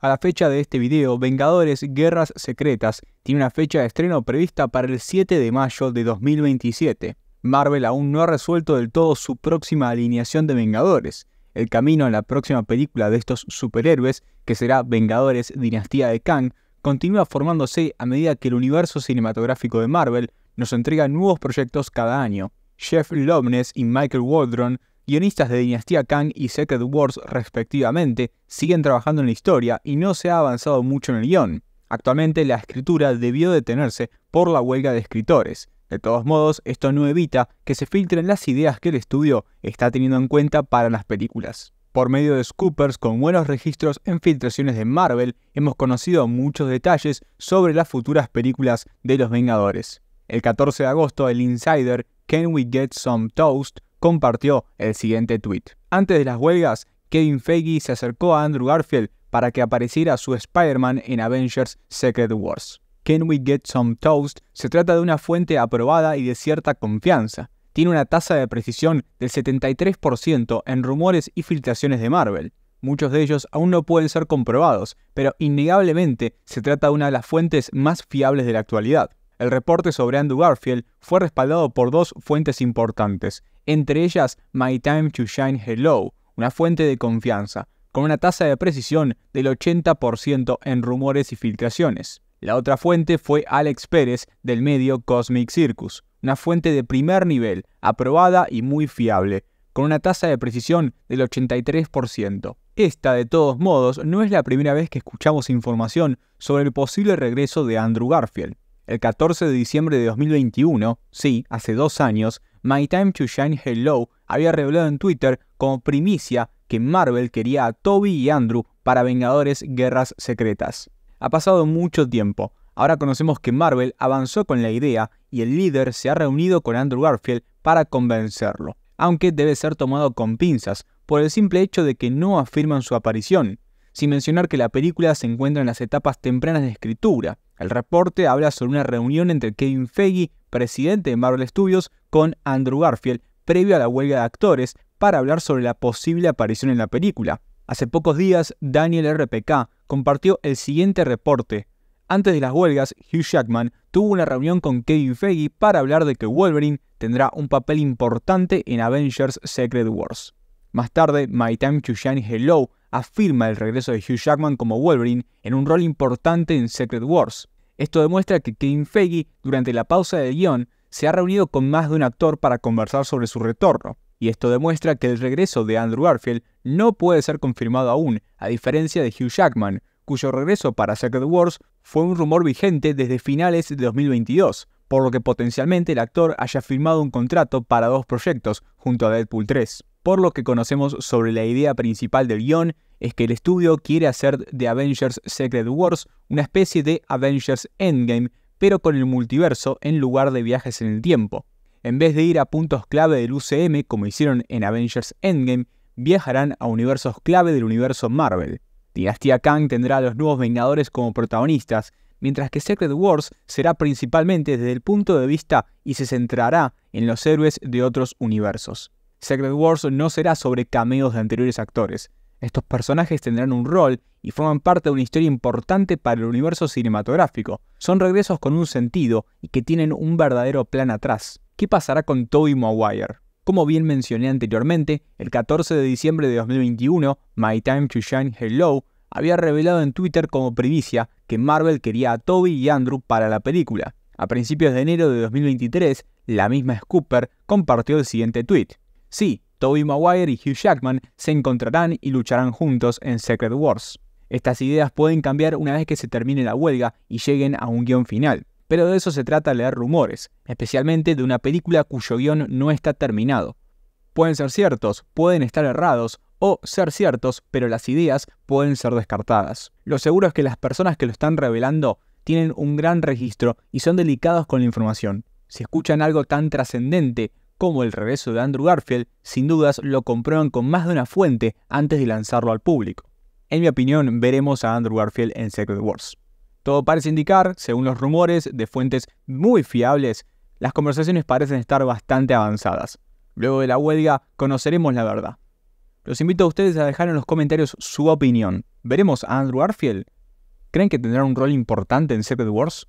A la fecha de este video, Vengadores Guerras Secretas tiene una fecha de estreno prevista para el 7 de mayo de 2027. Marvel aún no ha resuelto del todo su próxima alineación de Vengadores. El camino a la próxima película de estos superhéroes, que será Vengadores Dinastía de Kang, continúa formándose a medida que el universo cinematográfico de Marvel nos entrega nuevos proyectos cada año. Jeff Loveness y Michael Waldron Guionistas de Dinastía Kang y Secret Wars respectivamente siguen trabajando en la historia y no se ha avanzado mucho en el guión. Actualmente la escritura debió detenerse por la huelga de escritores. De todos modos, esto no evita que se filtren las ideas que el estudio está teniendo en cuenta para las películas. Por medio de scoopers con buenos registros en filtraciones de Marvel, hemos conocido muchos detalles sobre las futuras películas de los Vengadores. El 14 de agosto, el insider Can We Get Some Toast compartió el siguiente tweet. Antes de las huelgas, Kevin Feige se acercó a Andrew Garfield para que apareciera su Spider-Man en Avengers Secret Wars. Can We Get Some Toast se trata de una fuente aprobada y de cierta confianza. Tiene una tasa de precisión del 73% en rumores y filtraciones de Marvel. Muchos de ellos aún no pueden ser comprobados, pero innegablemente se trata de una de las fuentes más fiables de la actualidad. El reporte sobre Andrew Garfield fue respaldado por dos fuentes importantes, entre ellas My Time to Shine Hello, una fuente de confianza, con una tasa de precisión del 80% en rumores y filtraciones. La otra fuente fue Alex Pérez del medio Cosmic Circus, una fuente de primer nivel, aprobada y muy fiable, con una tasa de precisión del 83%. Esta, de todos modos, no es la primera vez que escuchamos información sobre el posible regreso de Andrew Garfield. El 14 de diciembre de 2021, sí, hace dos años, My Time to Shine Hello había revelado en Twitter como primicia que Marvel quería a Toby y Andrew para Vengadores Guerras Secretas. Ha pasado mucho tiempo. Ahora conocemos que Marvel avanzó con la idea y el líder se ha reunido con Andrew Garfield para convencerlo, aunque debe ser tomado con pinzas por el simple hecho de que no afirman su aparición sin mencionar que la película se encuentra en las etapas tempranas de escritura. El reporte habla sobre una reunión entre Kevin Feige, presidente de Marvel Studios, con Andrew Garfield, previo a la huelga de actores, para hablar sobre la posible aparición en la película. Hace pocos días, Daniel RPK compartió el siguiente reporte. Antes de las huelgas, Hugh Jackman tuvo una reunión con Kevin Feige para hablar de que Wolverine tendrá un papel importante en Avengers Secret Wars. Más tarde, My Time to Shine Hello afirma el regreso de Hugh Jackman como Wolverine en un rol importante en Secret Wars. Esto demuestra que Kevin Feige, durante la pausa del guión, se ha reunido con más de un actor para conversar sobre su retorno, y esto demuestra que el regreso de Andrew Garfield no puede ser confirmado aún, a diferencia de Hugh Jackman, cuyo regreso para Secret Wars fue un rumor vigente desde finales de 2022, por lo que potencialmente el actor haya firmado un contrato para dos proyectos junto a Deadpool 3. Por lo que conocemos sobre la idea principal del guión, es que el estudio quiere hacer de Avengers Secret Wars una especie de Avengers Endgame, pero con el multiverso en lugar de viajes en el tiempo. En vez de ir a puntos clave del UCM como hicieron en Avengers Endgame, viajarán a universos clave del universo Marvel. Dinastía Kang tendrá a los nuevos Vengadores como protagonistas, mientras que Secret Wars será principalmente desde el punto de vista y se centrará en los héroes de otros universos. Secret Wars no será sobre cameos de anteriores actores. Estos personajes tendrán un rol y forman parte de una historia importante para el universo cinematográfico. Son regresos con un sentido y que tienen un verdadero plan atrás. ¿Qué pasará con Toby Maguire? Como bien mencioné anteriormente, el 14 de diciembre de 2021, My Time to Shine Hello había revelado en Twitter como primicia que Marvel quería a Toby y Andrew para la película. A principios de enero de 2023, la misma Scooper compartió el siguiente tweet. Sí, Tobey Maguire y Hugh Jackman se encontrarán y lucharán juntos en Secret Wars. Estas ideas pueden cambiar una vez que se termine la huelga y lleguen a un guión final, pero de eso se trata leer rumores, especialmente de una película cuyo guión no está terminado. Pueden ser ciertos, pueden estar errados, o ser ciertos, pero las ideas pueden ser descartadas. Lo seguro es que las personas que lo están revelando tienen un gran registro y son delicados con la información. Si escuchan algo tan trascendente como el regreso de Andrew Garfield, sin dudas lo comprueban con más de una fuente antes de lanzarlo al público. En mi opinión, veremos a Andrew Garfield en Secret Wars. Todo parece indicar, según los rumores de fuentes muy fiables, las conversaciones parecen estar bastante avanzadas. Luego de la huelga, conoceremos la verdad. Los invito a ustedes a dejar en los comentarios su opinión. ¿Veremos a Andrew Garfield? ¿Creen que tendrá un rol importante en Secret Wars?